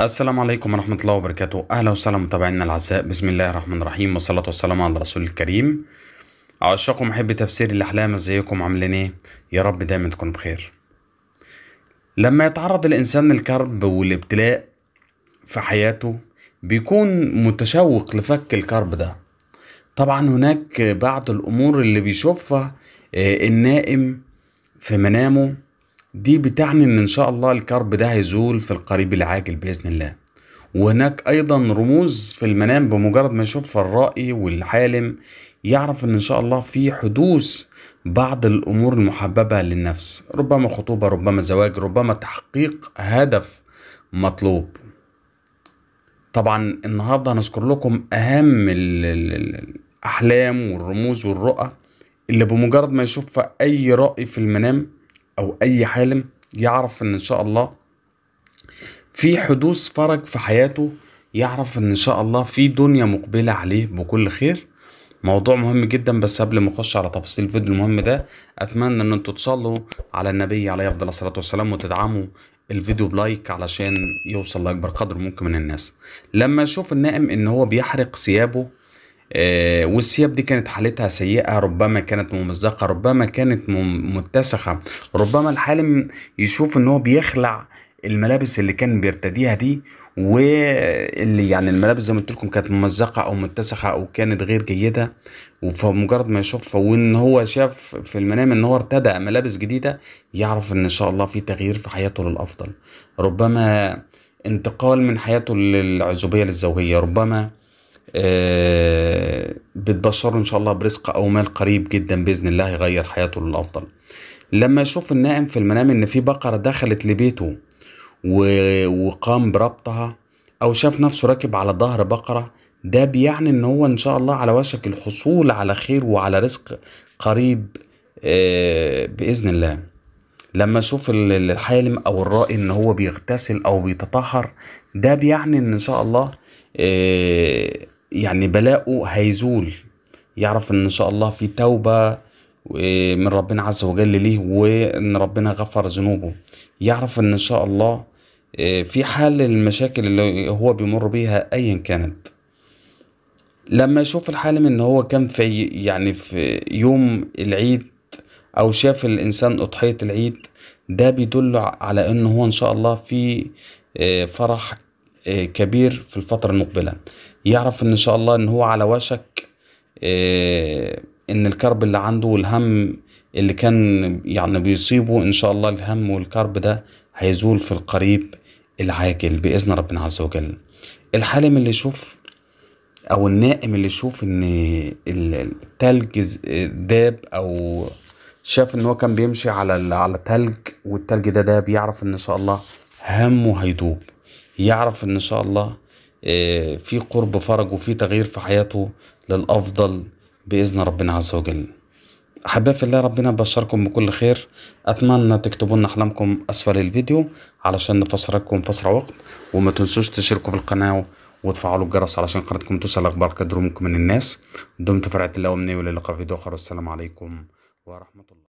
السلام عليكم ورحمة الله وبركاته أهلا وسهلا متابعينا العزاء بسم الله الرحمن الرحيم والصلاة والسلام على الرسول الكريم عشاقكم محب تفسير الأحلام ازيكم عاملين ايه يا رب دايما تكونوا بخير لما يتعرض الإنسان للكرب والابتلاء في حياته بيكون متشوق لفك الكرب ده طبعا هناك بعض الأمور اللي بيشوفها آه، النائم في منامه دي بتعني ان ان شاء الله الكرب ده هيزول في القريب العاجل باذن الله وهناك ايضا رموز في المنام بمجرد ما يشوفها الرائي والحالم يعرف ان ان شاء الله في حدوث بعض الامور المحببه للنفس ربما خطوبه ربما زواج ربما تحقيق هدف مطلوب طبعا النهارده هنذكر لكم اهم الاحلام والرموز والرؤى اللي بمجرد ما يشوف اي رأي في المنام او اي حالم يعرف ان ان شاء الله في حدوث فرج في حياته يعرف ان ان شاء الله في دنيا مقبلة عليه بكل خير موضوع مهم جدا بس قبل ما اخش على تفاصيل الفيديو المهم ده اتمنى ان انتوا تصلوا على النبي عليه افضل الصلاه والسلام وتدعموا الفيديو بلايك علشان يوصل لاكبر قدر ممكن من الناس لما اشوف النائم ان هو بيحرق ثيابه آه، والثياب دي كانت حالتها سيئة ربما كانت ممزقة ربما كانت متسخة ربما الحالم يشوف ان هو بيخلع الملابس اللي كان بيرتديها دي واللي يعني الملابس زي ما قلت لكم كانت ممزقه او متسخه او كانت غير جيده فمجرد ما يشوفها وان هو شاف في المنام ان هو ارتدى ملابس جديده يعرف ان ان شاء الله في تغيير في حياته للافضل ربما انتقال من حياته للعزوبيه للزوجيه ربما آه، بتبشره ان شاء الله برزق او مال قريب جدا باذن الله يغير حياته للافضل لما يشوف النائم في المنام ان في بقره دخلت لبيته وقام بربطها او شاف نفسه راكب على ظهر بقره ده بيعني ان هو ان شاء الله على وشك الحصول على خير وعلى رزق قريب آه، باذن الله لما اشوف الحالم او الرائي ان هو بيغتسل او بيتطهر ده بيعني ان ان شاء الله آه، يعني بلاءه هيزول يعرف ان شاء الله في توبة من ربنا عز وجل ليه وان ربنا غفر ذنوبه يعرف ان شاء الله آه، في حل المشاكل اللي هو بيمر بيها ايا كانت لما يشوف الحالم ان هو كان في يعني في يوم العيد او شاف الانسان اضحية العيد ده بيدل على ان هو ان شاء الله في آه، فرح آه، كبير في الفترة المقبلة يعرف ان شاء الله ان هو على وشك إيه، ان الكرب اللي عنده والهم اللي كان يعني بيصيبه ان شاء الله الهم والكرب ده هيزول في القريب العاجل باذن ربنا عز وجل الحالم اللي يشوف او النائم اللي يشوف ان التلج داب او شاف ان هو كان بيمشي على على التلج والتلج ده داب يعرف ان شاء الله همه هيدوب يعرف ان شاء الله آه، في قرب فرج وفي تغيير في حياته للأفضل بإذن ربنا عز وجل أحباب في الله ربنا يبشركم بكل خير أتمنى تكتبوا لنا أحلامكم أسفل الفيديو علشان نفسركم فسر وقت وما تنسوش تشتركوا في القناة وتفعلوا الجرس علشان قناتكم توصل أخبار كدرومكم من الناس دمتم في رعاية الله ومني وللقاء في فيديو آخر والسلام عليكم ورحمة الله